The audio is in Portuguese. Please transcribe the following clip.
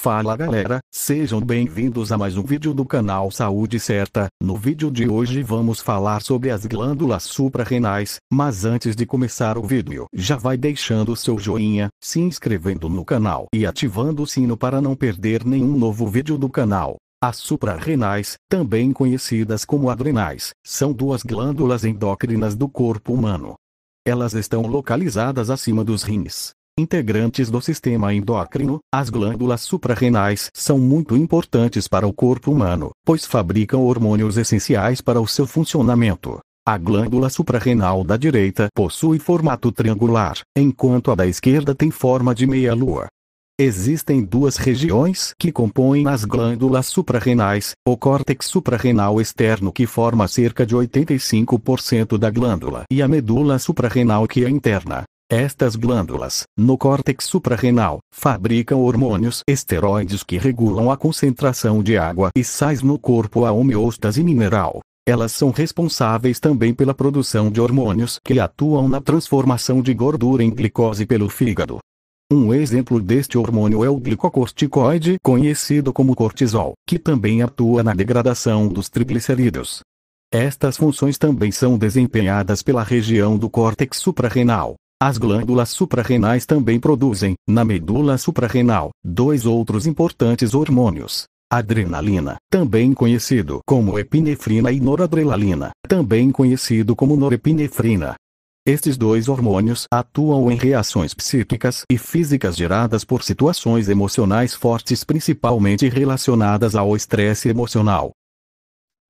Fala galera, sejam bem-vindos a mais um vídeo do canal Saúde Certa. No vídeo de hoje vamos falar sobre as glândulas suprarrenais, mas antes de começar o vídeo, já vai deixando seu joinha, se inscrevendo no canal e ativando o sino para não perder nenhum novo vídeo do canal. As suprarrenais, também conhecidas como adrenais, são duas glândulas endócrinas do corpo humano. Elas estão localizadas acima dos rins integrantes do sistema endócrino, as glândulas suprarrenais são muito importantes para o corpo humano, pois fabricam hormônios essenciais para o seu funcionamento. A glândula suprarrenal da direita possui formato triangular, enquanto a da esquerda tem forma de meia-lua. Existem duas regiões que compõem as glândulas suprarrenais, o córtex suprarrenal externo que forma cerca de 85% da glândula e a medula suprarrenal que é interna, estas glândulas, no córtex suprarrenal, fabricam hormônios esteroides que regulam a concentração de água e sais no corpo a homeostase mineral. Elas são responsáveis também pela produção de hormônios que atuam na transformação de gordura em glicose pelo fígado. Um exemplo deste hormônio é o glicocorticoide, conhecido como cortisol, que também atua na degradação dos triglicerídeos. Estas funções também são desempenhadas pela região do córtex suprarrenal, as glândulas suprarrenais também produzem, na medula suprarrenal, dois outros importantes hormônios. Adrenalina, também conhecido como epinefrina e noradrenalina, também conhecido como norepinefrina. Estes dois hormônios atuam em reações psíquicas e físicas geradas por situações emocionais fortes, principalmente relacionadas ao estresse emocional.